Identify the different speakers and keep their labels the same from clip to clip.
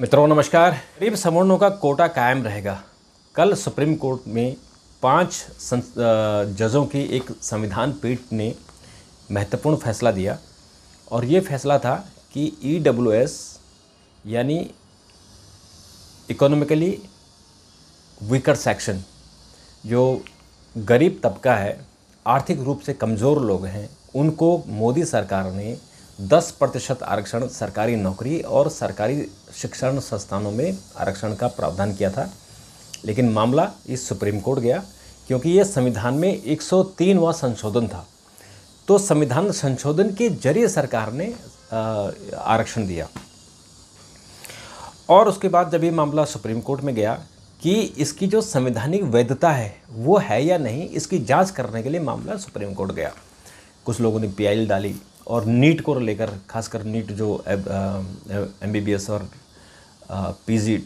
Speaker 1: मित्रों नमस्कार गरीब सवर्णों का कोटा कायम रहेगा कल सुप्रीम कोर्ट में पांच जजों की एक संविधान पीठ ने महत्वपूर्ण फैसला दिया और ये फैसला था कि ई e यानी इकोनॉमिकली वीकर सेक्शन जो गरीब तबका है आर्थिक रूप से कमज़ोर लोग हैं उनको मोदी सरकार ने 10 प्रतिशत आरक्षण सरकारी नौकरी और सरकारी शिक्षण संस्थानों में आरक्षण का प्रावधान किया था लेकिन मामला इस सुप्रीम कोर्ट गया क्योंकि ये संविधान में 103वां संशोधन था तो संविधान संशोधन के जरिए सरकार ने आरक्षण दिया और उसके बाद जब ये मामला सुप्रीम कोर्ट में गया कि इसकी जो संवैधानिक वैधता है वो है या नहीं इसकी जांच करने के लिए मामला सुप्रीम कोर्ट गया कुछ लोगों ने पी डाली और नीट को लेकर खासकर नीट जो एम बी बी एस और पी जी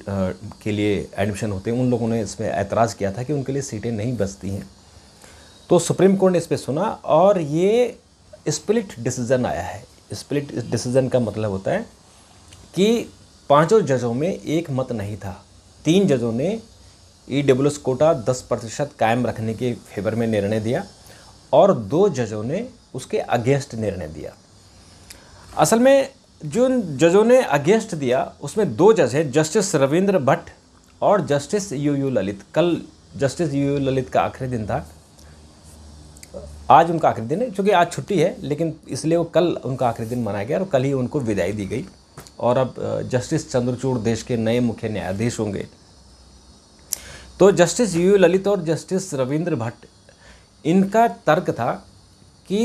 Speaker 1: के लिए एडमिशन होते हैं उन लोगों ने इसमें ऐतराज़ किया था कि उनके लिए सीटें नहीं बचती हैं तो सुप्रीम कोर्ट ने इस पर सुना और ये स्प्लिट डिसीज़न आया है स्प्लिट डिसीज़न का मतलब होता है कि पांचों जजों में एक मत नहीं था तीन जजों ने ई डब्ल्यू एस कोटा दस प्रतिशत कायम रखने के फेवर में निर्णय दिया और दो जजों ने उसके अगेंस्ट निर्णय दिया असल में जो जजों ने अगेंस्ट दिया उसमें दो जज हैं जस्टिस रविंद्र भट्ट और जस्टिस यू यू ललित कल जस्टिस यू यू ललित का आखिरी दिन था आज उनका आखिरी दिन है क्योंकि आज छुट्टी है लेकिन इसलिए वो कल उनका आखिरी दिन मनाया गया और कल ही उनको विदाई दी गई और अब जस्टिस चंद्रचूड़ देश के नए मुख्य न्यायाधीश होंगे तो जस्टिस यू ललित और जस्टिस रविंद्र भट्ट इनका तर्क था कि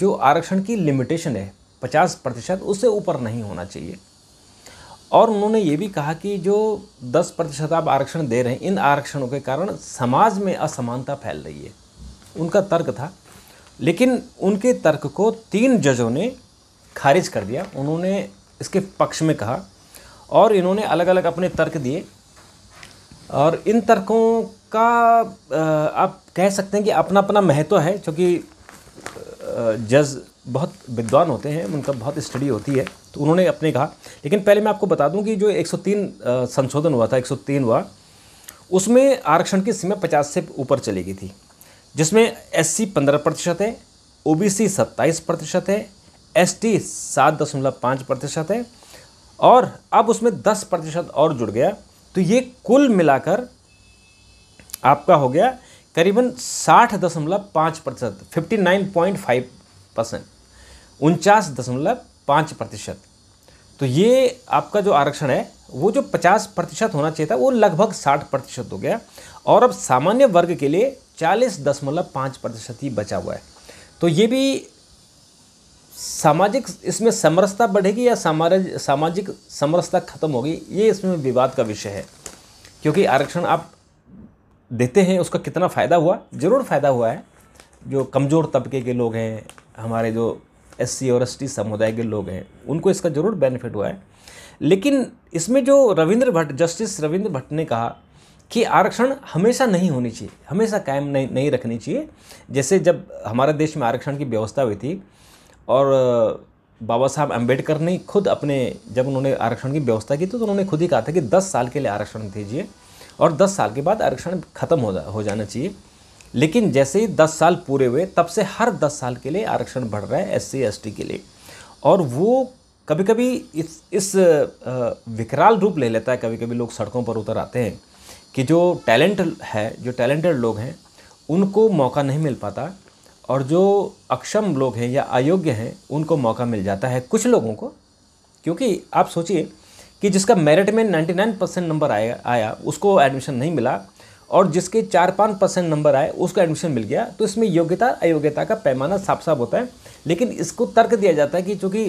Speaker 1: जो आरक्षण की लिमिटेशन है पचास प्रतिशत उससे ऊपर नहीं होना चाहिए और उन्होंने ये भी कहा कि जो दस प्रतिशत आप आरक्षण दे रहे हैं इन आरक्षणों के कारण समाज में असमानता फैल रही है उनका तर्क था लेकिन उनके तर्क को तीन जजों ने खारिज कर दिया उन्होंने इसके पक्ष में कहा और इन्होंने अलग अलग अपने तर्क दिए और इन तर्कों का आप कह सकते हैं कि अपना अपना महत्व है क्योंकि जज बहुत विद्वान होते हैं उनका बहुत स्टडी होती है तो उन्होंने अपने कहा लेकिन पहले मैं आपको बता दूं कि जो 103 संशोधन हुआ था 103 हुआ उसमें आरक्षण की सीमा 50 से ऊपर चली गई थी जिसमें एस सी पंद्रह प्रतिशत है ओ बी सी सत्ताईस प्रतिशत है एस टी सात दशमलव पाँच प्रतिशत है और अब उसमें दस प्रतिशत और जुड़ गया तो ये कुल मिलाकर आपका हो गया करीबन साठ दशमलव पाँच प्रतिशत fifty nine point five percent उनचास दशमलव पाँच प्रतिशत तो ये आपका जो आरक्षण है वो जो पचास प्रतिशत होना चाहिए था वो लगभग साठ प्रतिशत हो गया और अब सामान्य वर्ग के लिए चालीस दशमलव पाँच प्रतिशत ही बचा हुआ है तो ये भी सामाजिक इसमें समरसता बढ़ेगी या सामाजिक सामाजिक समरसता खत्म होगी ये इसमें विवाद का विषय है क्योंकि आरक्षण आप देते हैं उसका कितना फ़ायदा हुआ ज़रूर फ़ायदा हुआ है जो कमज़ोर तबके के लोग हैं हमारे जो एस और एस समुदाय के लोग हैं उनको इसका ज़रूर बेनिफिट हुआ है लेकिन इसमें जो रविंद्र भट्ट जस्टिस रविंद्र भट्ट ने कहा कि आरक्षण हमेशा नहीं होनी चाहिए हमेशा कायम नहीं नहीं रखनी चाहिए जैसे जब हमारे देश में आरक्षण की व्यवस्था हुई थी और बाबा साहब अम्बेडकर ने खुद अपने जब उन्होंने आरक्षण की व्यवस्था की तो, तो उन्होंने खुद ही कहा था कि दस साल के लिए आरक्षण दीजिए और 10 साल के बाद आरक्षण खत्म हो, जा, हो जाना चाहिए लेकिन जैसे ही 10 साल पूरे हुए तब से हर 10 साल के लिए आरक्षण बढ़ रहा है एस सी के लिए और वो कभी कभी इस इस विकराल रूप ले लेता है कभी कभी लोग सड़कों पर उतर आते हैं कि जो टैलेंट है जो टैलेंटेड लोग हैं उनको मौका नहीं मिल पाता और जो अक्षम लोग हैं या अयोग्य हैं उनको मौका मिल जाता है कुछ लोगों को क्योंकि आप सोचिए कि जिसका मेरिट में 99 परसेंट नंबर आया आया उसको एडमिशन नहीं मिला और जिसके चार पाँच परसेंट नंबर आए उसको एडमिशन मिल गया तो इसमें योग्यता अयोग्यता का पैमाना साफ साफ होता है लेकिन इसको तर्क दिया जाता है कि चूँकि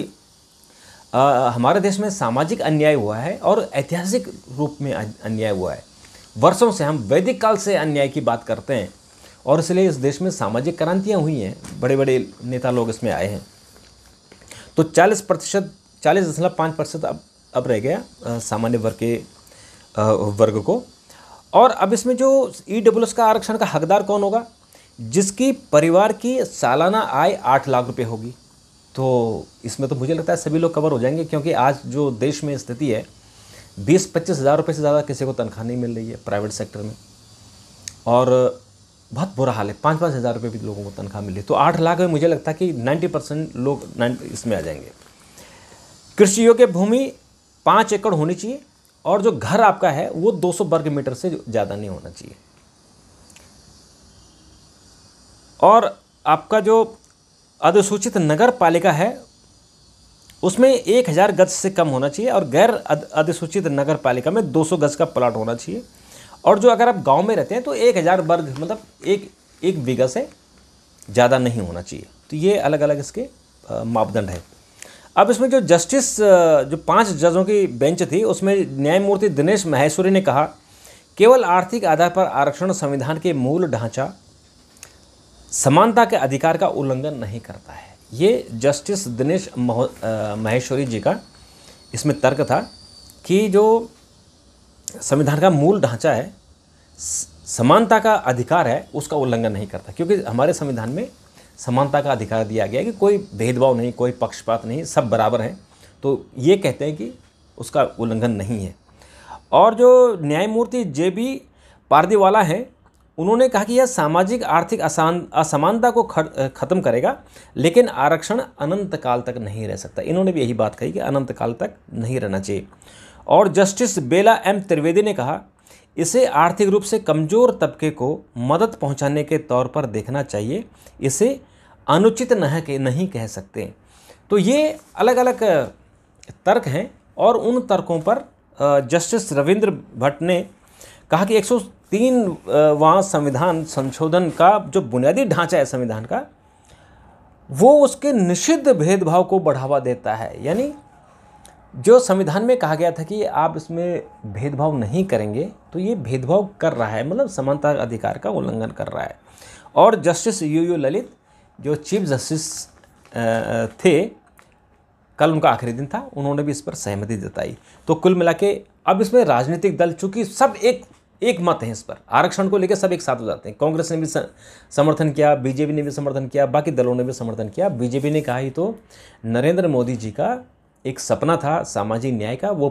Speaker 1: हमारे देश में सामाजिक अन्याय हुआ है और ऐतिहासिक रूप में अन्याय हुआ है वर्षों से हम वैदिक काल से अन्याय की बात करते हैं और इसलिए इस देश में सामाजिक क्रांतियाँ हुई हैं बड़े बड़े नेता लोग इसमें आए हैं तो चालीस प्रतिशत चालीस दशमलव पाँच प्रतिशत अब अब रह गया सामान्य वर्ग के वर्ग को और अब इसमें जो ई e एस का आरक्षण का हकदार कौन होगा जिसकी परिवार की सालाना आय आठ लाख रुपये होगी तो इसमें तो मुझे लगता है सभी लोग कवर हो जाएंगे क्योंकि आज जो देश में स्थिति है बीस पच्चीस हज़ार रुपये से ज़्यादा किसी को तनख्वाह नहीं मिल रही है प्राइवेट सेक्टर में और बहुत बुरा हाल है पाँच पाँच हज़ार रुपये भी लोगों को तनख्वाह मिली तो आठ लाख में मुझे लगता है कि नाइन्टी परसेंट लोग इसमें आ जाएंगे कृषि योग्य भूमि पाँच एकड़ होनी चाहिए और जो घर आपका है वो 200 वर्ग मीटर से ज़्यादा नहीं होना चाहिए और आपका जो अधिसूचित नगर पालिका है उसमें एक हज़ार गज से कम होना चाहिए और गैर अधिसूचित नगर पालिका में 200 गज का प्लाट होना चाहिए और जो अगर आप गांव में रहते हैं तो एक हज़ार वर्ग मतलब एक एक बीघा से ज़्यादा नहीं होना चाहिए तो ये अलग अलग इसके मापदंड है अब इसमें जो जस्टिस जो पांच जजों की बेंच थी उसमें न्यायमूर्ति दिनेश महेश्वरी ने कहा केवल आर्थिक आधार पर आरक्षण संविधान के मूल ढांचा समानता के अधिकार का उल्लंघन नहीं करता है ये जस्टिस दिनेश महेश्वरी जी का इसमें तर्क था कि जो संविधान का मूल ढांचा है समानता का अधिकार है उसका उल्लंघन नहीं करता क्योंकि हमारे संविधान में समानता का अधिकार दिया गया कि कोई भेदभाव नहीं कोई पक्षपात नहीं सब बराबर हैं तो ये कहते हैं कि उसका उल्लंघन नहीं है और जो न्यायमूर्ति जे बी पारदीवाला हैं उन्होंने कहा कि यह सामाजिक आर्थिक असान असमानता को ख़त्म करेगा लेकिन आरक्षण अनंत काल तक नहीं रह सकता इन्होंने भी यही बात कही कि अनंत काल तक नहीं रहना चाहिए और जस्टिस बेला एम त्रिवेदी ने कहा इसे आर्थिक रूप से कमज़ोर तबके को मदद पहुंचाने के तौर पर देखना चाहिए इसे अनुचित नह के नहीं कह सकते तो ये अलग अलग तर्क हैं और उन तर्कों पर जस्टिस रविंद्र भट्ट ने कहा कि 103 वां संविधान संशोधन का जो बुनियादी ढांचा है संविधान का वो उसके निषिद्ध भेदभाव को बढ़ावा देता है यानी जो संविधान में कहा गया था कि आप इसमें भेदभाव नहीं करेंगे तो ये भेदभाव कर रहा है मतलब समानता अधिकार का उल्लंघन कर रहा है और जस्टिस यू यू ललित जो चीफ जस्टिस थे कल उनका आखिरी दिन था उन्होंने भी इस पर सहमति जताई तो कुल मिला के अब इसमें राजनीतिक दल चूंकि सब एक एक मत है इस पर आरक्षण को लेकर सब एक साथ हो जाते हैं कांग्रेस ने भी समर्थन किया बीजेपी ने भी समर्थन किया बाकी दलों ने भी समर्थन किया बीजेपी ने कहा ही तो नरेंद्र मोदी जी का एक सपना था सामाजिक न्याय का वो